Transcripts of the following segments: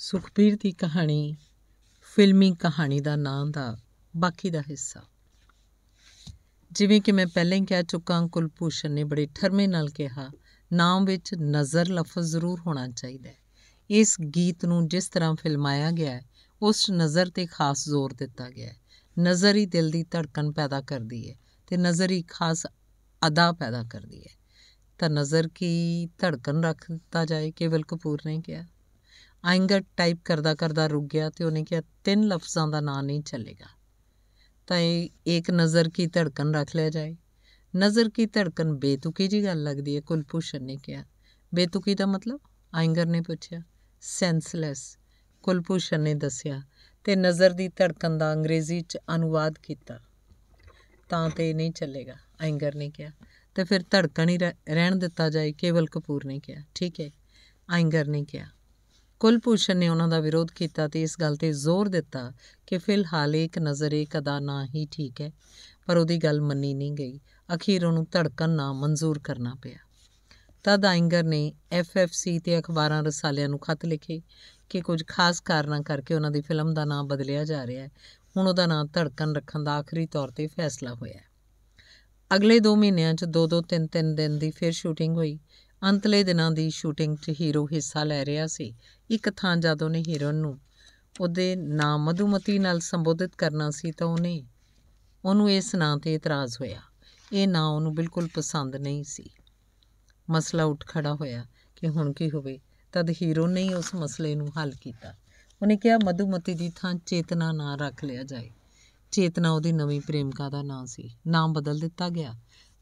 ਸੁਖਬੀਰ ਦੀ ਕਹਾਣੀ ਫਿਲਮੀ ਕਹਾਣੀ ਦਾ ਨਾਂ ਦਾ ਬਾਕੀ ਦਾ ਹਿੱਸਾ ਜਿਵੇਂ ਕਿ ਮੈਂ ਪਹਿਲਾਂ ਹੀ ਕਹਿ ਚੁੱਕਾ ਕੁਲਪੂਸ਼ਨ ਨੇ ਬੜੇ ਠਰਮੇ ਨਾਲ ਕਿਹਾ ਨਾਮ ਵਿੱਚ ਨਜ਼ਰ ਲਫ਼ਜ਼ ਜ਼ਰੂਰ ਹੋਣਾ ਚਾਹੀਦਾ ਹੈ ਇਸ ਗੀਤ ਨੂੰ ਜਿਸ ਤਰ੍ਹਾਂ ਫਿਲਮਾਇਆ ਗਿਆ ਹੈ ਉਸ ਨਜ਼ਰ ਤੇ ਖਾਸ ਜ਼ੋਰ ਦਿੱਤਾ ਗਿਆ ਹੈ ਨਜ਼ਰ ਹੀ ਦਿਲ ਦੀ ਧੜਕਣ ਪੈਦਾ ਕਰਦੀ ਹੈ ਤੇ ਨਜ਼ਰ ਹੀ ਖਾਸ ਅਦਾ ਪੈਦਾ ਕਰਦੀ ਹੈ ਤਾਂ ਨਜ਼ਰ ਕੀ ਧੜਕਣ ਰੱਖ ਦਿੱਤਾ ਜਾਏ ਕੇਵਲ ਕਪੂਰ ਨੇ ਕਿਹਾ ਆਇੰਗਰ ਟਾਈਪ ਕਰਦਾ ਕਰਦਾ ਰੁਕ ਗਿਆ ਤੇ ਉਹਨੇ ਕਿਹਾ ਤਿੰਨ ਲਫ਼ਜ਼ਾਂ ਦਾ ਨਾਂ ਨਹੀਂ ਚੱਲੇਗਾ ਤਾਂ ਇਹ ਇੱਕ ਨਜ਼ਰ ਕੀ ਧੜਕਨ ਰੱਖ ਲਿਆ ਜਾਏ ਨਜ਼ਰ ਕੀ ਧੜਕਨ ਬੇਤੁਕੀ ਜੀ ਗੱਲ ਲੱਗਦੀ ਹੈ ਕੁਲਪੂਸ਼ਨ ਨੇ ਕਿਹਾ ਬੇਤੁਕੀ ਦਾ ਮਤਲਬ ਆਇੰਗਰ ਨੇ ਪੁੱਛਿਆ ਸੈਂਸਲੈਸ ਕੁਲਪੂਸ਼ਨ ਨੇ ਦੱਸਿਆ ਤੇ ਨਜ਼ਰ ਦੀ ਧੜਕਨ ਦਾ ਅੰਗਰੇਜ਼ੀ 'ਚ ਅਨੁਵਾਦ ਕੀਤਾ ਤਾਂ ਤੇ ਨਹੀਂ ਚੱਲੇਗਾ ਆਇੰਗਰ ਨੇ ਕਿਹਾ ਤੇ ਫਿਰ ਧੜਕਣ ਹੀ ਰਹਿਣ ਦਿੱਤਾ ਜਾਏ ਕੇਵਲ ਕਪੂਰ ਨੇ ਕਿਹਾ ਠੀਕ ਹੈ ਆਇੰਗਰ ਨੇ ਕਿਹਾ ਕੁਲਪੂਸ਼ਨ ਨੇ ਉਹਨਾਂ ਦਾ ਵਿਰੋਧ ਕੀਤਾ ਤੇ ਇਸ ਗੱਲ ਤੇ ਜ਼ੋਰ ਦਿੱਤਾ ਕਿ ਫਿਲਹਾਲ ਇੱਕ ਨਜ਼ਰ ਇੱਕ ਅਦਾ ਨਾ ਹੀ ਠੀਕ ਹੈ ਪਰ ਉਹਦੀ ਗੱਲ ਮੰਨੀ ਨਹੀਂ ਗਈ ਅਖੀਰ ਉਹਨੂੰ ਧੜਕਣ ਨਾ ਮਨਜ਼ੂਰ ਕਰਨਾ ਪਿਆ ਤਦ ਆਇੰਗਰ ਨੇ ਐਫਐਫਸੀ ਤੇ ਅਖਬਾਰਾਂ ਰਸਾਲਿਆਂ ਨੂੰ ਖਤ ਲਿਖੇ ਕਿ ਕੁਝ ਖਾਸ ਕਾਰਨਾਂ ਕਰਕੇ ਉਹਨਾਂ ਦੀ ਫਿਲਮ ਦਾ ਨਾਮ ਬਦਲਿਆ ਜਾ ਰਿਹਾ ਹੈ ਹੁਣ ਉਹਦਾ ਨਾਮ ਧੜਕਣ ਰੱਖਣ ਦਾ ਆਖਰੀ ਤੌਰ ਤੇ ਫੈਸਲਾ ਹੋਇਆ ਅਗਲੇ 2 ਮਹੀਨਿਆਂ 'ਚ 2-2 3-3 ਦਿਨ ਦੀ ਫਿਰ ਸ਼ੂਟਿੰਗ ਹੋਈ ਅੰਤਲੇ ਦਿਨਾਂ ਦੀ ਸ਼ੂਟਿੰਗ 'ਚ ਹੀਰੋ ਹਿੱਸਾ ਲੈ ਰਿਹਾ ਸੀ ਇੱਕ ਥਾਂ ਜਦੋਂ ਨੇ ਹੀਰੋਨ ਨੂੰ ਉਹਦੇ ਨਾਮ ਮਧੂਮਤੀ ਨਾਲ ਸੰਬੋਧਿਤ ਕਰਨਾ ਸੀ ਤਾਂ ਉਹਨੇ ਉਹਨੂੰ ਇਸ ਨਾਂ ਤੇ ਇਤਰਾਜ਼ ਹੋਇਆ ਇਹ ਨਾਂ ਉਹਨੂੰ ਬਿਲਕੁਲ ਪਸੰਦ ਨਹੀਂ ਸੀ ਮਸਲਾ ਉੱਠ ਖੜਾ ਹੋਇਆ ਕਿ ਹੁਣ ਕੀ ਹੋਵੇ ਤਦ ਹੀਰੋ ਨੇ ਹੀ ਉਸ ਮਸਲੇ ਨੂੰ ਹੱਲ ਕੀਤਾ ਉਹਨੇ ਕਿਹਾ ਮਧੂਮਤੀ ਦੀ ਥਾਂ ਚੇਤਨਾ ਨਾਂ ਰੱਖ ਲਿਆ ਜਾਏ ਚੇਤਨਾ ਉਹਦੀ ਨਵੀਂ ਪ੍ਰੇਮਿਕਾ ਦਾ ਨਾਂ ਸੀ ਨਾਮ ਬਦਲ ਦਿੱਤਾ ਗਿਆ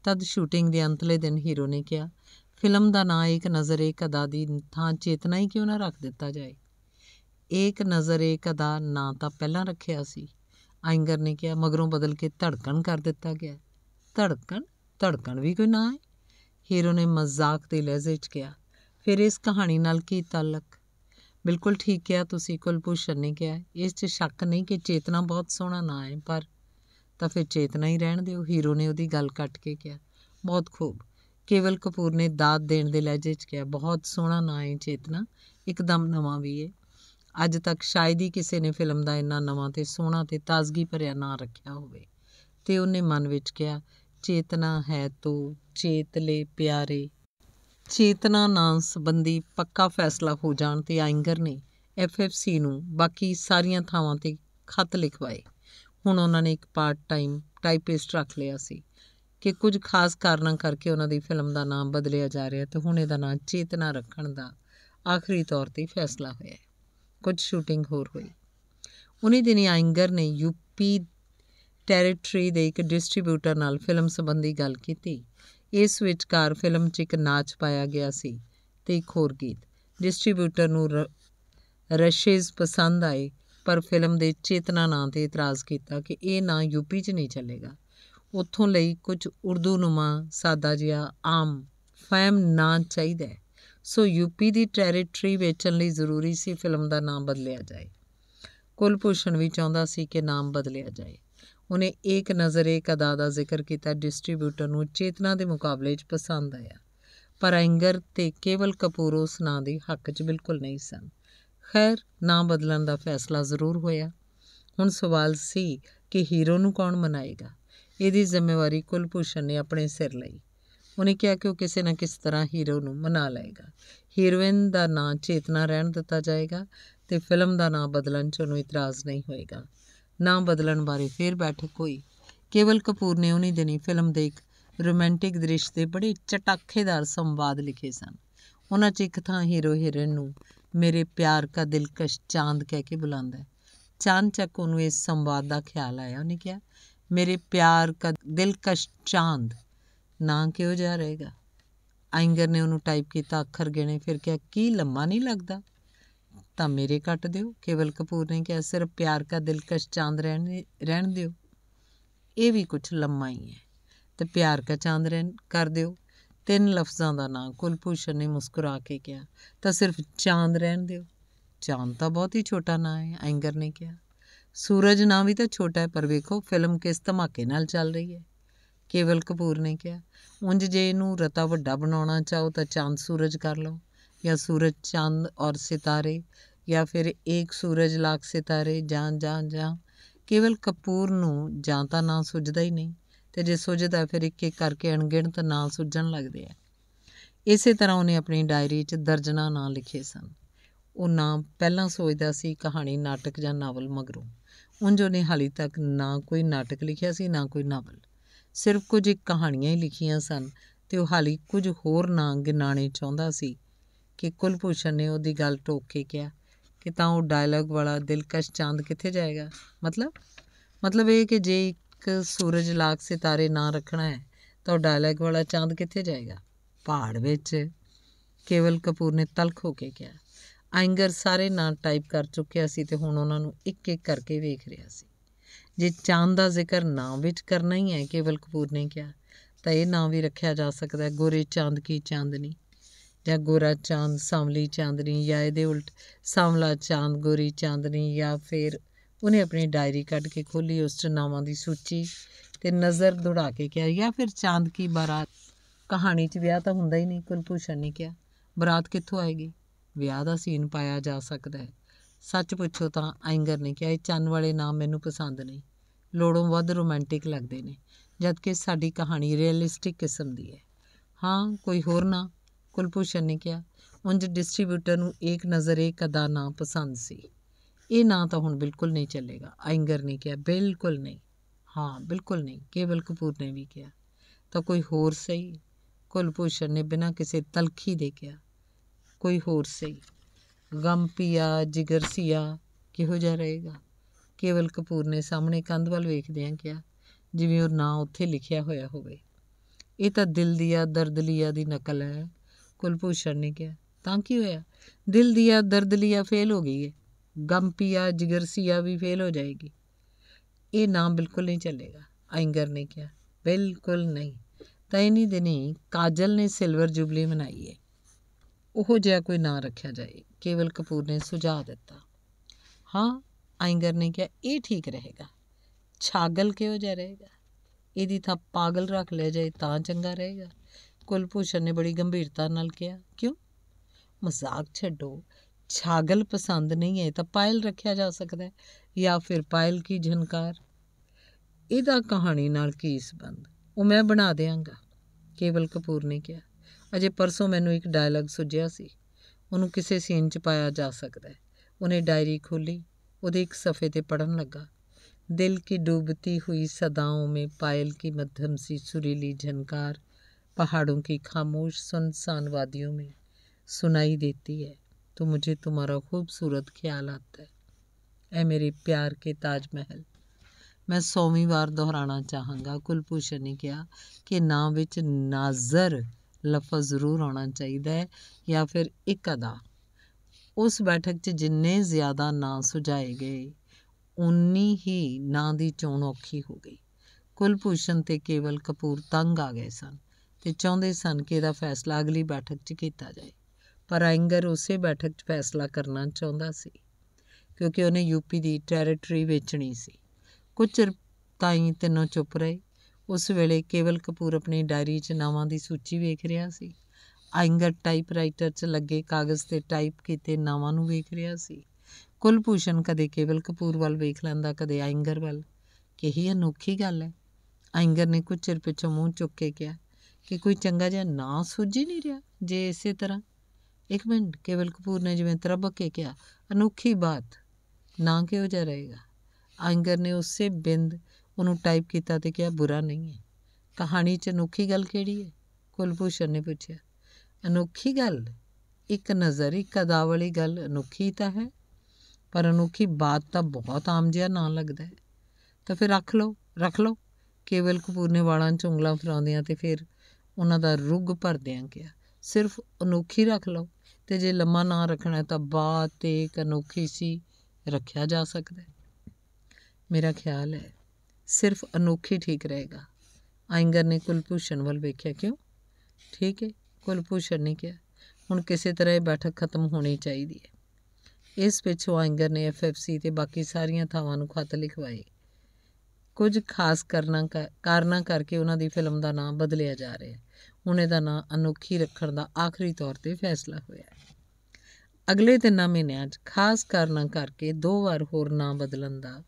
ਤਦ ਸ਼ੂਟਿੰਗ ਦੇ ਅੰਤਲੇ ਦਿਨ ਹੀਰੋ ਨੇ ਕਿਹਾ ਫਿਲਮ ਦਾ ਨਾਂ ਇੱਕ ਨਜ਼ਰ ਇੱਕ ਅਦਾ ਦੀ ਥਾਂ ਚੇਤਨਾ ਹੀ ਕਿਉਂ ਨਾ ਰੱਖ ਦਿੱਤਾ ਜਾਏ ਇੱਕ ਨਜ਼ਰ ਇੱਕ ਅਦਾ ਨਾਂ ਤਾਂ ਪਹਿਲਾਂ ਰੱਖਿਆ ਸੀ ਆਇੰਗਰ ਨੇ ਕਿਹਾ ਮਗਰੋਂ ਬਦਲ ਕੇ ਧੜਕਣ ਕਰ ਦਿੱਤਾ ਗਿਆ ਧੜਕਣ ਧੜਕਣ ਵੀ ਕੋਈ ਨਾਂ ਹੈ ਹੀਰੋ ਨੇ ਮਜ਼ਾਕ ਦੇ ਲਹਿਜ਼ੇ 'ਚ ਕਿਹਾ ਫਿਰ ਇਸ ਕਹਾਣੀ ਨਾਲ ਕੀ ਤਾਲਕ ਬਿਲਕੁਲ ਠੀਕ ਕਿਹਾ ਤੁਸੀਂ ਕੁਲਪੂਸ਼ਨ ਨੇ ਕਿਹਾ ਇਸ 'ਚ ਸ਼ੱਕ ਨਹੀਂ ਕਿ ਚੇਤਨਾ ਬਹੁਤ ਸੋਹਣਾ ਨਾਂ ਹੈ ਪਰ ਤਾਂ ਫਿਰ ਚੇਤਨਾ ਹੀ ਰਹਿਣ ਦਿਓ ਹੀਰੋ ਨੇ ਉਹਦੀ ਗੱਲ ਕੱਟ ਕੇ ਕਿਹਾ ਬਹੁਤ ਖੂਬ ਕੇਵਲ ਕਪੂਰ ਨੇ ਦਾਤ ਦੇਣ ਦੇ ਲਹਿਜੇ 'ਚ ਕਿਹਾ ਬਹੁਤ ਸੋਹਣਾ ਨਾਂ ਹੈ ਚੇਤਨਾ ਇੱਕਦਮ ਨਵਾਂ ਵੀ ਹੈ ਅੱਜ ਤੱਕ ਸ਼ਾਇਦ ਹੀ ਕਿਸੇ ਨੇ ਫਿਲਮ ਦਾ ਇੰਨਾ ਨਵਾਂ ਤੇ ਸੋਹਣਾ ਤੇ ਤਾਜ਼ਗੀ ਭਰਿਆ ਨਾਂ ਰੱਖਿਆ ਹੋਵੇ ਤੇ ਉਹਨੇ ਮਨ ਵਿੱਚ ਕਿਹਾ ਚੇਤਨਾ ਹੈ ਤੂੰ ਚੇਤਲੇ ਪਿਆਰੇ ਚੇਤਨਾ ਨਾਂ ਸੰਬੰਧੀ ਪੱਕਾ ਫੈਸਲਾ ਹੋ ਜਾਣ ਤੇ ਆਇੰਗਰ ਨੇ ਐਫਐਫਸੀ ਨੂੰ ਬਾਕੀ ਸਾਰੀਆਂ ਥਾਵਾਂ ਤੇ ਖੱਤ ਲਿਖਵਾਏ ਹੁਣ ਉਹਨਾਂ ਨੇ ਇੱਕ ਪਾਰਟ ਟਾਈਮ ਟਾਈਪਿਸਟ ਰੱਖ ਲਿਆ ਸੀ ਕਿ ਕੁਝ ਖਾਸ ਕਾਰਨਾਂ ਕਰਕੇ ਉਹਨਾਂ ਦੀ ਫਿਲਮ ਦਾ ਨਾਮ ਬਦਲਿਆ ਜਾ ਰਿਹਾ ਤੇ ਹੁਣ ਇਹਦਾ ਨਾਮ ਚੇਤਨਾ ਰੱਖਣ ਦਾ ਆਖਰੀ ਤੌਰ ਤੇ ਫੈਸਲਾ ਹੋਇਆ ਕੁਝ ਸ਼ੂਟਿੰਗ ਹੋਰ ਹੋਈ ਉਨੀ ਦਿਨੀ ਆਇੰਗਰ ਨੇ ਯੂਪੀ ਟੈਰੀਟਰੀ ਦੇ ਇੱਕ ਡਿਸਟ੍ਰੀਬਿਊਟਰ ਨਾਲ ਫਿਲਮ ਸੰਬੰਧੀ ਗੱਲ ਕੀਤੀ ਇਸ ਵਿਚਕਾਰ ਫਿਲਮ 'ਚ ਇੱਕ ਨਾਚ ਪਾਇਆ ਗਿਆ ਸੀ ਤੇ ਇੱਕ ਹੋਰ ਗੀਤ ਡਿਸਟ੍ਰੀਬਿਊਟਰ ਨੂੰ ਰਸ਼ੇਜ਼ ਪਸੰਦ ਆਏ ਪਰ ਫਿਲਮ ਦੇ ਚੇਤਨਾ ਨਾਂ ਤੇ ਇਤਰਾਜ਼ ਕੀਤਾ ਕਿ ਇਹ ਨਾਂ ਯੂਪੀ 'ਚ ਨਹੀਂ ਚੱਲੇਗਾ ਉੱਥੋਂ ਲਈ ਕੁਝ ਉਰਦੂ ਨੁਮਾ ਸਾਦਾ ਜਿਹਾ ਆਮ ਫੈਮ ਨਾਂ ਚਾਹੀਦਾ ਸੋ ਯੂਪੀ ਦੀ ਟੈਰੀਟਰੀ ਵੇਚਣ ਲਈ ਜ਼ਰੂਰੀ ਸੀ ਫਿਲਮ ਦਾ ਨਾਮ ਬਦਲਿਆ ਜਾਏ ਕੁਲਭੂਸ਼ਣ ਵੀ ਚਾਹੁੰਦਾ ਸੀ ਕਿ ਨਾਮ ਬਦਲਿਆ ਜਾਏ ਉਹਨੇ ਏਕ ਨਜ਼ਰ ਇੱਕ ਅਦਾ ਦਾ ਜ਼ਿਕਰ ਕੀਤਾ ਡਿਸਟ੍ਰੀਬਿਊਟਰ ਨੂੰ ਚੇਤਨਾ ਦੇ ਮੁਕਾਬਲੇ 'ਚ ਪਸੰਦ ਆਇਆ ਪਰ ਐਂਗਰ ਤੇ ਕੇਵਲ ਕਪੂਰ ਉਸ ਨਾਂ ਦੇ ਹੱਕ 'ਚ ਬਿਲਕੁਲ ਨਹੀਂ ਸਨ ਖੈਰ ਨਾਮ ਬਦਲਣ ਦਾ ਫੈਸਲਾ ਜ਼ਰੂਰ ਹੋਇਆ ਹੁਣ ਸਵਾਲ ਸੀ ਕਿ ਹੀਰੋ ਨੂੰ ਕੌਣ ਮਨਾਏਗਾ ਇਹਦੀ ਜ਼ਿੰਮੇਵਾਰੀ ਕੁਲਭੂਸ਼ਣ ਨੇ ਆਪਣੇ ਸਿਰ ਲਈ ਉਹਨੇ ਕਿਹਾ ਕਿ ਉਹ ਕਿਸੇ ਨਾ ਕਿਸ ਤਰ੍ਹਾਂ ਹੀਰੋ ਨੂੰ ਮਨਾ ਲਏਗਾ ਹੀਰੋਇਨ ਦਾ ਨਾਂ ਚੇਤਨਾ ਰਹਿਣ ਦਿੱਤਾ ਜਾਏਗਾ ਤੇ ਫਿਲਮ ਦਾ ਨਾਂ ਬਦਲਣ 'ਚ ਉਹਨੂੰ ਇਤਰਾਜ਼ ਨਹੀਂ ਹੋਏਗਾ ਨਾਂ ਬਦਲਣ ਬਾਰੇ ਫੇਰ ਬੈਠਕ ਹੋਈ ਕੇਵਲ ਕਪੂਰ ਨੇ ਉਹਨੀ ਦਿਨੀ ਫਿਲਮ ਦੇ ਇੱਕ ਰੋਮਾਂਟਿਕ ਦ੍ਰਿਸ਼ ਤੇ ਬੜੇ ਚਟਾਕੇਦਾਰ ਸੰਵਾਦ ਲਿਖੇ ਸਨ ਉਹਨਾਂ 'ਚ ਇੱਕ ਥਾਂ ਹੀਰੋ ਹੀਰਨ ਨੂੰ ਮੇਰੇ ਪਿਆਰ ਦਾ ਦਿਲਕਸ਼ ਚਾਂਦ ਕਹਿ ਕੇ ਬੁਲਾਉਂਦਾ ਹੈ ਚਾਂਦ ਚੱਕ ਉਹਨੂੰ ਇਸ ਸੰਵਾਦ ਦਾ ਖਿਆਲ ਆਇਆ ਉਹਨੇ ਕਿਹਾ ਮੇਰੇ ਪਿਆਰ ਕਾ ਦਿਲਕਸ਼ ਚਾਂਦ ਨਾਂ ਕਿਉਂ ਜਾ ਰਹੇਗਾ ਆਇੰਗਰ ਨੇ ਉਹਨੂੰ ਟਾਈਪ ਕੀਤਾ ਅੱਖਰ ਗਿਣੇ ਫਿਰ ਕਿਹਾ ਕੀ ਲੰਮਾ ਨਹੀਂ ਲੱਗਦਾ ਤਾਂ ਮੇਰੇ ਕੱਟ ਦਿਓ ਕੇਵਲ ਕਪੂਰ ਨੇ ਕਿਹਾ ਸਿਰਫ ਪਿਆਰ ਕਾ ਦਿਲਕਸ਼ ਚਾਂਦ ਰਹਿਣ ਰਹਿਣ ਦਿਓ ਇਹ ਵੀ ਕੁਝ ਲੰਮਾ ਹੀ ਹੈ ਤੇ ਪਿਆਰ ਕਾ ਚਾਂਦ ਰਹਿਣ ਕਰ ਦਿਓ ਤਿੰਨ ਲਫ਼ਜ਼ਾਂ ਦਾ ਨਾਂ ਕੁਲਪੂਸ਼ਨ ਨੇ ਮੁਸਕਰਾ ਕੇ ਕਿਹਾ ਤਾਂ ਸਿਰਫ ਚਾਂਦ ਰਹਿਣ ਦਿਓ ਚਾਂਦ ਤਾਂ ਬਹੁਤ ਹੀ ਛੋਟਾ ਨਾਂ ਹੈ ਆਇੰਗਰ ਨੇ ਕਿਹਾ ਸੂਰਜ ਨਾਂ ਵੀ ਤਾਂ ਛੋਟਾ ਹੈ ਪਰ ਵੇਖੋ ਫਿਲਮ ਕਿਸ ਧਮਾਕੇ ਨਾਲ ਚੱਲ ਰਹੀ ਹੈ ਕੇਵਲ ਕਪੂਰ ਨੇ ਕਿਹਾ ਉਂਝ ਜੇ ਇਹਨੂੰ ਰਤਾ ਵੱਡਾ ਬਣਾਉਣਾ ਚਾਹੋ ਤਾਂ ਚੰਦ ਸੂਰਜ ਕਰ ਲਓ ਜਾਂ ਸੂਰਜ ਚੰਦ ਔਰ ਸਿਤਾਰੇ ਜਾਂ ਫਿਰ ਇੱਕ ਸੂਰਜ ਲੱਖ ਸਿਤਾਰੇ ਜਾਂ ਜਾਂ ਜਾਂ ਕੇਵਲ ਕਪੂਰ ਨੂੰ ਜਾਂ ਤਾਂ ਨਾਂ ਸੁਝਦਾ ਹੀ ਨਹੀਂ ਤੇ ਜੇ ਸੁਝਦਾ ਫਿਰ ਇੱਕ ਇੱਕ ਕਰਕੇ ਅਣਗਿਣਤ ਨਾਂ ਸੁਝਣ ਲੱਗਦੇ ਆ ਇਸੇ ਤਰ੍ਹਾਂ ਉਹਨੇ ਆਪਣੀ ਡਾਇਰੀ 'ਚ ਦਰਜਨਾ ਨਾਂ ਲਿਖੇ ਸਨ ਉਹ ਨਾਂ ਪਹਿਲਾਂ ਸੋਚਦਾ ਸੀ ਕਹਾਣੀ ਨਾਟਕ ਜਾਂ ਨਾਵਲ ਮਗਰੋਂ ਉਂਝ ਉਹਨੇ ਹਾਲੇ ਤੱਕ ਨਾ ਕੋਈ ਨਾਟਕ ਲਿਖਿਆ ਸੀ ਨਾ ਕੋਈ ਨਾਵਲ ਸਿਰਫ ਕੁਝ ਕਹਾਣੀਆਂ ਹੀ ਲਿਖੀਆਂ ਸਨ ਤੇ ਉਹ ਹਾਲੇ ਕੁਝ ਹੋਰ ਨਾਂ ਗਿਣਾਣੇ ਚਾਹੁੰਦਾ ਸੀ ਕਿ ਕੁਲਪੂਸ਼ਨ ਨੇ ਉਹਦੀ ਗੱਲ ਟੋਕ ਕੇ ਕਿਹਾ ਕਿ ਤਾਂ ਉਹ ਡਾਇਲੌਗ ਵਾਲਾ ਦਿਲਕਸ਼ ਚਾਂਦ ਕਿੱਥੇ ਜਾਏਗਾ ਮਤਲਬ ਮਤਲਬ ਇਹ ਕਿ ਜੇ ਇੱਕ ਸੂਰਜ ਲਾਗ ਸਿਤਾਰੇ ਨਾ ਰੱਖਣਾ ਹੈ ਤਾਂ ਡਾਇਲੌਗ ਵਾਲਾ ਚਾਂਦ ਕਿੱਥੇ ਜਾਏਗਾ ਪਹਾੜ ਵਿੱਚ ਕੇਵਲ ਕਪੂਰ ਨੇ ਤਲਖ ਹੋ ਕੇ ਕਿਹਾ ਆਇੰਗਰ ਸਾਰੇ ਨਾਂ ਟਾਈਪ ਕਰ ਚੁੱਕਿਆ ਸੀ ਤੇ ਹੁਣ ਉਹਨਾਂ ਨੂੰ ਇੱਕ ਇੱਕ ਕਰਕੇ ਵੇਖ ਰਿਹਾ ਸੀ ਜੇ ਚਾਂਦ ਦਾ ਜ਼ਿਕਰ ਨਾਂ ਵਿੱਚ ਕਰਨਾ ਹੀ ਹੈ ਕੇਵਲ ਕਪੂਰ ਨੇ ਕਿਹਾ ਤਾਂ ਇਹ ਨਾਂ ਵੀ ਰੱਖਿਆ ਜਾ ਸਕਦਾ ਹੈ ਗੋਰੇ ਚਾਂਦ ਕੀ ਚਾਂਦਨੀ ਜਾਂ ਗੋਰਾ ਚਾਂਦ ਸਾਂਵਲੀ ਚਾਂਦਨੀ ਜਾਂ ਇਹਦੇ ਉਲਟ ਸਾਂਵਲਾ ਚਾਂਦ ਗੋਰੀ ਚਾਂਦਨੀ ਜਾਂ ਫਿਰ ਉਹਨੇ ਆਪਣੀ ਡਾਇਰੀ ਕੱਢ ਕੇ ਖੋਲੀ ਉਸ 'ਚ ਨਾਵਾਂ ਦੀ ਸੂਚੀ ਤੇ ਨਜ਼ਰ ਦੁੜਾ ਕੇ ਕਿਹਾ ਜਾਂ ਫਿਰ ਚਾਂਦ ਕੀ ਬਾਰਾਤ ਕਹਾਣੀ 'ਚ ਵਿਆਹ ਤਾਂ ਹੁੰਦਾ ਹੀ ਨਹੀਂ ਕੁਲਭੂਸ਼ਣ ਨੇ ਕਿਹਾ ਬਾਰਾਤ ਕਿੱਥੋਂ ਆਏਗੀ ਵਿਆਹ ਦਾ ਸੀਨ ਪਾਇਆ ਜਾ ਸਕਦਾ ਹੈ ਸੱਚ ਪੁੱਛੋ ਤਾਂ ਆਇੰਗਰ ਨੇ ਕਿਹਾ ਇਹ ਚੰਨ ਵਾਲੇ ਨਾਮ ਮੈਨੂੰ ਪਸੰਦ ਨਹੀਂ ਲੋੜੋਂ ਵੱਧ ਰੋਮਾਂਟਿਕ ਲੱਗਦੇ ਨੇ ਜਦ ਕਿ ਸਾਡੀ ਕਹਾਣੀ ਰੀਅਲਿਸਟਿਕ ਕਿਸਮ ਦੀ ਹੈ ਹਾਂ ਕੋਈ ਹੋਰ ਨਾ ਕੁਲਪੂਸ਼ਨ ਨੇ ਕਿਹਾ ਉੰਜ ਡਿਸਟ੍ਰੀਬਿਊਟਰ ਨੂੰ ਇੱਕ ਨਜ਼ਰ ਇੱਕ ਦਾ ਨਾ ਪਸੰਦ ਸੀ ਇਹ ਨਾਂ ਤਾਂ ਹੁਣ ਬਿਲਕੁਲ ਨਹੀਂ ਚੱਲੇਗਾ ਆਇੰਗਰ ਨੇ ਕਿਹਾ ਬਿਲਕੁਲ ਨਹੀਂ ਹਾਂ ਬਿਲਕੁਲ ਨਹੀਂ ਕੇਵਲ ਕਪੂਰ ਨੇ ਵੀ ਕਿਹਾ ਤਾਂ ਕੋਈ ਹੋਰ ਸਹੀ ਕੁਲਪੂਸ਼ਨ ਨੇ ਬਿਨਾਂ ਕਿਸੇ ਤਲਖੀ ਦੇ ਕਿਹਾ ਕੋਈ ਹੋਰ ਸਹੀ ਗਮ ਪੀਆ ਜਿਗਰ ਸੀਆ ਕਿਹੋ ਜਿਹਾ ਰਹੇਗਾ ਕੇਵਲ ਕਪੂਰ ਨੇ ਸਾਹਮਣੇ ਕੰਧ ਵੱਲ ਵੇਖਦੇ ਆਂ ਕਿਹਾ ਜਿਵੇਂ ਉਹ ਨਾਂ ਉੱਥੇ ਲਿਖਿਆ ਹੋਇਆ ਹੋਵੇ ਇਹ ਤਾਂ ਦਿਲ ਦੀਆ ਦਰਦ ਲੀਆ ਦੀ ਨਕਲ ਹੈ ਕੁਲਪੂਸ਼ਰ ਨੇ ਕਿਹਾ ਤਾਂ ਕੀ ਹੋਇਆ ਦਿਲ ਦੀਆ ਦਰਦ ਲੀਆ ਫੇਲ ਹੋ ਗਈ ਹੈ ਗਮ ਪੀਆ ਜਿਗਰ ਸੀਆ ਵੀ ਫੇਲ ਹੋ ਜਾਏਗੀ ਇਹ ਨਾਂ ਬਿਲਕੁਲ ਨਹੀਂ ਚੱਲੇਗਾ ਆਇੰਗਰ ਨੇ ਕਿਹਾ ਬਿਲਕੁਲ ਨਹੀਂ ਤਾਂ ਦਿਨੀ ਕਾਜਲ ਨੇ ਸਿਲਵਰ ਜੁਬਲੀ ਮਨਾਈ ਹੈ ਉਹੋ ਜਿਹਾ ਕੋਈ ਨਾਂ ਰੱਖਿਆ ਜਾਏ ਕੇਵਲ ਕਪੂਰ ਨੇ ਸੁਝਾਅ ਦਿੱਤਾ ਹਾਂ ਆਇੰਗਰ ਨੇ ਕਿਹਾ ਇਹ ਠੀਕ ਰਹੇਗਾ ਛਾਗਲ ਕਿਉਂ ਜਾ ਰਹੇਗਾ ਇਹਦੀ ਤਾਂ ਪਾਗਲ ਰੱਖ ਲਿਆ ਜਾਏ ਤਾਂ ਚੰਗਾ ਰਹੇਗਾ ਕੁਲਪੂਸ਼ਨ ਨੇ ਬੜੀ ਗੰਭੀਰਤਾ ਨਾਲ ਕਿਹਾ ਕਿਉਂ ਮਜ਼ਾਕ ਛੱਡੋ ਛਾਗਲ ਪਸੰਦ ਨਹੀਂ ਹੈ ਤਾਂ ਪਾਇਲ ਰੱਖਿਆ ਜਾ ਸਕਦਾ ਹੈ ਜਾਂ ਫਿਰ ਪਾਇਲ ਕੀ ਜਨਕਾਰ ਇਹਦਾ ਕਹਾਣੀ ਨਾਲ ਕੀ ਸਬੰਧ ਉਹ ਮੈਂ ਬਣਾ ਦੇਵਾਂਗਾ ਕੇਵਲ ਕਪੂਰ ਨੇ ਕਿਹਾ ਅਜੇ ਪਰਸੋਂ ਮੈਨੂੰ ਇੱਕ ਡਾਇਲੌਗ ਸੁਝਿਆ ਸੀ ਉਹਨੂੰ ਕਿਸੇ ਸੀਨ 'ਚ ਪਾਇਆ ਜਾ ਸਕਦਾ ਹੈ ਉਹਨੇ ਡਾਇਰੀ ਖੋਲੀ ਉਹਦੇ ਇੱਕ ਸਫ਼ੇ ਤੇ ਪੜਨ ਲੱਗਾ ਦਿਲ ਕੀ ਡੂਬਤੀ ਸਦਾਵਾਂ ਮੇ ਪਾਇਲ ਕੀ ਮਧਮ ਸੀ ਸੁਰੀਲੀ ਝਨਕਾਰ ਪਹਾੜੋਂ ਕੀ ਖਾਮੋਸ਼ ਸੁਨਸਾਨ ਵਾਦੀਆਂ ਮੇ ਸੁਣਾਈ ਦਿੱਤੀ ਹੈ ਤੋ ਮੁਝੇ ਤੁਮਾਰਾ ਖੂਬਸੂਰਤ ਖਿਆਲ ਆਤਾ ਹੈ ਐ ਮੇਰੇ ਪਿਆਰ ਕੇ ਤਾਜ ਮਹਿਲ ਮੈਂ 100ਵੀਂ ਵਾਰ ਦੁਹਰਾਣਾ ਚਾਹਾਂਗਾ ਕੁਲਪੂਸ਼ਨ ਨੇ ਕਿਹਾ ਕਿ ਨਾਂ ਵਿੱਚ ਨਾਜ਼ਰ ਲਫ਼ਜ਼ ਜ਼ਰੂਰ ਆਉਣਾ ਚਾਹੀਦਾ ਹੈ ਜਾਂ ਫਿਰ ਇੱਕ ਅਦਾ ਉਸ ਬੈਠਕ 'ਚ ਜਿੰਨੇ ਜ਼ਿਆਦਾ ਨਾਂ ਸੁਝਾਏ ਗਏ ਉਨੀ ਹੀ ਨਾਂ ਦੀ ਚੋਣ ਔਖੀ ਹੋ ਗਈ ਕੁਲਭੂਸ਼ਣ ਤੇ ਕੇਵਲ ਕਪੂਰ ਤੰਗ ਆ ਗਏ ਸਨ ਤੇ ਚਾਹੁੰਦੇ ਸਨ ਕਿ ਇਹਦਾ ਫੈਸਲਾ ਅਗਲੀ ਬੈਠਕ 'ਚ ਕੀਤਾ ਜਾਏ ਪਰ ਆਇੰਗਰ ਉਸੇ ਬੈਠਕ 'ਚ ਫੈਸਲਾ ਕਰਨਾ ਚਾਹੁੰਦਾ ਸੀ ਕਿਉਂਕਿ ਉਹਨੇ ਯੂਪੀ ਦੀ ਟੈਰੀਟਰੀ ਵੇਚਣੀ ਸੀ ਕੁਝ ਤਾਈ ਤਿੰਨੋਂ ਚੁੱਪ ਰਹੇ ਉਸ ਵੇਲੇ ਕੇਵਲ ਕਪੂਰ ਆਪਣੀ ਡਾਇਰੀ 'ਚ ਨਾਵਾਂ ਦੀ ਸੂਚੀ ਵੇਖ ਰਿਹਾ ਸੀ ਆਇੰਗਰ ਟਾਈਪਰਾਈਟਰ 'ਚ ਲੱਗੇ ਕਾਗਜ਼ ਤੇ ਟਾਈਪ ਕੀਤੇ ਨਾਵਾਂ ਨੂੰ ਵੇਖ ਰਿਹਾ ਸੀ ਕੁਲਪੂਸ਼ਨ ਕਦੇ ਕੇਵਲ ਕਪੂਰ ਵੱਲ ਵੇਖ ਲੈਂਦਾ ਕਦੇ ਆਇੰਗਰ ਵੱਲ ਕਿਹੀ ਅਨੋਖੀ ਗੱਲ ਹੈ ਆਇੰਗਰ ਨੇ ਕੁਝ ਚਿਰ ਪਿੱਛੋਂ ਮੂੰਹ ਚੁੱਕ ਕੇ ਕਿਹਾ ਕਿ ਕੋਈ ਚੰਗਾ ਜਿਹਾ ਨਾਂ ਸੁੱਝ ਨਹੀਂ ਰਿਹਾ ਜੇ ਇਸੇ ਤਰ੍ਹਾਂ ਇੱਕ ਮਿੰਟ ਕੇਵਲ ਕਪੂਰ ਨੇ ਜਿਵੇਂ ਤਰਬਕ ਕੇ ਕਿਹਾ ਅਨੋਖੀ ਬਾਤ ਨਾਂ ਕਿਉਂ ਜਾ ਰਹੇਗਾ ਆਇੰਗਰ ਨੇ ਉਸੇ ਬਿੰਦ ਉਹਨੂੰ ਟਾਈਪ ਕੀਤਾ ਤੇ ਕਿਹਾ ਬੁਰਾ ਨਹੀਂ ਹੈ ਕਹਾਣੀ 'ਚ ਅਨੋਖੀ ਗੱਲ ਕਿਹੜੀ ਹੈ ਕੁਲਭੂਸ਼ਣ ਨੇ ਪੁੱਛਿਆ ਅਨੋਖੀ ਗੱਲ ਇੱਕ ਨਜ਼ਰ ਇੱਕ ਅਦਾ ਵਾਲੀ ਗੱਲ ਅਨੋਖੀ ਤਾਂ ਹੈ ਪਰ ਅਨੋਖੀ ਬਾਤ ਤਾਂ ਬਹੁਤ ਆਮ ਜਿਹਾ ਨਾ ਲੱਗਦਾ ਤਾਂ ਫਿਰ ਰੱਖ ਲਓ ਰੱਖ ਲਓ ਕੇਵਲ ਕਪੂਰ ਨੇ ਵਾਲਾਂ 'ਚ ਉਂਗਲਾਂ ਫਰਾਉਂਦਿਆਂ ਤੇ ਫਿਰ ਉਹਨਾਂ ਦਾ ਰੁੱਗ ਭਰਦਿਆਂ ਗਿਆ ਸਿਰਫ ਅਨੋਖੀ ਰੱਖ ਲਓ ਤੇ ਜੇ ਲੰਮਾ ਨਾ ਰੱਖਣਾ ਤਾਂ ਬਾਤ ਤੇ ਇੱਕ ਅਨੋਖੀ ਸੀ ਰੱਖਿਆ ਜਾ ਸਕਦਾ ਮੇਰਾ ਖਿਆਲ ਹੈ ਸਿਰਫ ਅਨੋਖੀ ਠੀਕ ਰਹੇਗਾ ਆਇੰਗਰ ਨੇ ਕੁਲਪੂਸ਼ਨ ਵੱਲ ਵੇਖਿਆ ਕਿਉਂ ਠੀਕ ਹੈ ਕੁਲਪੂਸ਼ਨ ਨੇ ਕਿਹਾ ਹੁਣ ਕਿਸੇ ਤਰ੍ਹਾਂ ਇਹ ਬੈਠਕ ਖਤਮ ਹੋਣੀ ਚਾਹੀਦੀ ਹੈ ਇਸ ਪਿੱਛੋਂ ਆਇੰਗਰ ਨੇ ਐਫਐਫਸੀ ਤੇ ਬਾਕੀ ਸਾਰੀਆਂ ਥਾਵਾਂ ਨੂੰ ਖਤ ਲਿਖਵਾਏ ਕੁਝ ਖਾਸ ਕਰਨਾ ਕਾਰਨਾ ਕਰਕੇ ਉਹਨਾਂ ਦੀ ਫਿਲਮ ਦਾ ਨਾਮ ਬਦਲਿਆ ਜਾ ਰਿਹਾ ਹੈ ਹੁਣ ਇਹਦਾ ਨਾਮ ਅਨੋਖੀ ਰੱਖਣ ਦਾ ਆਖਰੀ ਤੌਰ ਤੇ ਫੈਸਲਾ ਹੋਇਆ ਅਗਲੇ ਦਿਨਾਂ ਮਹੀਨਿਆਂ 'ਚ ਖਾਸ ਕਰਨਾ ਕਰਕੇ ਦੋ ਵਾਰ ਹੋਰ ਨਾਮ ਬਦਲਣ ਦਾ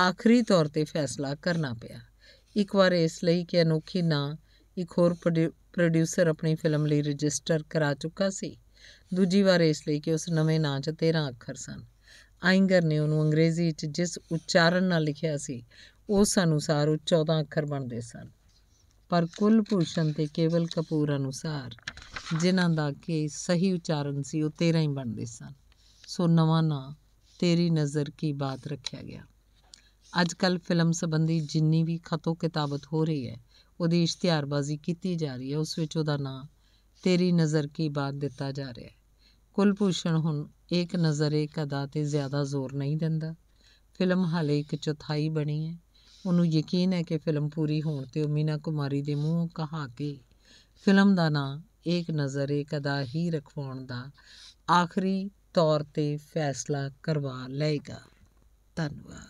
ਆਖਰੀ ਤੌਰ ਤੇ ਫੈਸਲਾ ਕਰਨਾ ਪਿਆ ਇੱਕ ਵਾਰ ਇਸ ਲਈ ਕਿ ਅਨੋਖੀ ਨਾ ਇੱਕ ਹੋਰ ਪ੍ਰੋਡਿਊਸਰ ਆਪਣੀ ਫਿਲਮ ਲਈ ਰਜਿਸਟਰ ਕਰਾ ਚੁੱਕਾ ਸੀ ਦੂਜੀ ਵਾਰ ਇਸ ਲਈ ਕਿ ਉਸ ਨਵੇਂ ਨਾਂ 'ਚ 13 ਅੱਖਰ ਸਨ ਆਇੰਗਰ ਨੇ ਉਹਨੂੰ ਅੰਗਰੇਜ਼ੀ 'ਚ ਜਿਸ ਉਚਾਰਨ ਨਾਲ ਲਿਖਿਆ ਸੀ ਉਸ ਅਨੁਸਾਰ ਉਹ 14 ਅੱਖਰ ਬਣਦੇ ਸਨ ਪਰ ਕੁੱਲ ਭੂਸ਼ਣ ਤੇ ਕੇਵਲ ਕਪੂਰ ਅਨੁਸਾਰ ਜਿਨ੍ਹਾਂ ਦਾ ਕਿ ਸਹੀ ਉਚਾਰਨ ਸੀ ਉਹ 13 ਹੀ ਬਣਦੇ ਸਨ ਸੋ ਨਵਾਂ ਨਾਂ ਤੇਰੀ ਨਜ਼ਰ ਕੀ ਬਾਤ ਰੱਖਿਆ ਗਿਆ ਅੱਜ ਕੱਲ ਫਿਲਮ ਸੰਬੰਧੀ ਜਿੰਨੀ ਵੀ ਖਤੋ ਕਿਤਾਬਤ ਹੋ ਰਹੀ ਹੈ ਉਹਦੀ ਇਸ਼ਤਿਹਾਰਬਾਜ਼ੀ ਕੀਤੀ ਜਾ ਰਹੀ ਹੈ ਉਸ ਵਿੱਚ ਉਹਦਾ ਨਾਂ ਤੇਰੀ ਨਜ਼ਰ ਕੀ ਬਾਤ ਦਿੱਤਾ ਜਾ ਰਿਹਾ ਹੈ ਕੁਲਭੂਸ਼ਣ ਹੁਣ ਇੱਕ ਨਜ਼ਰ ਇੱਕ ਅਦਾ ਤੇ ਜ਼ਿਆਦਾ ਜ਼ੋਰ ਨਹੀਂ ਦਿੰਦਾ ਫਿਲਮ ਹਾਲੇ ਇੱਕ ਚੌਥਾਈ ਬਣੀ ਹੈ ਉਹਨੂੰ ਯਕੀਨ ਹੈ ਕਿ ਫਿਲਮ ਪੂਰੀ ਹੋਣ ਤੇ ਉਹ ਮੀਨਾ ਕੁਮਾਰੀ ਦੇ ਮੂੰਹੋਂ ਕਹਾ ਕੇ ਫਿਲਮ ਦਾ ਨਾਂ ਇੱਕ ਨਜ਼ਰ ਇੱਕ ਅਦਾ ਹੀ ਰਖਵਾਉਣ ਦਾ ਆਖਰੀ ਤੌਰ ਤੇ ਫੈਸਲਾ ਕਰਵਾ ਲਏਗਾ ਧੰਨਵਾਦ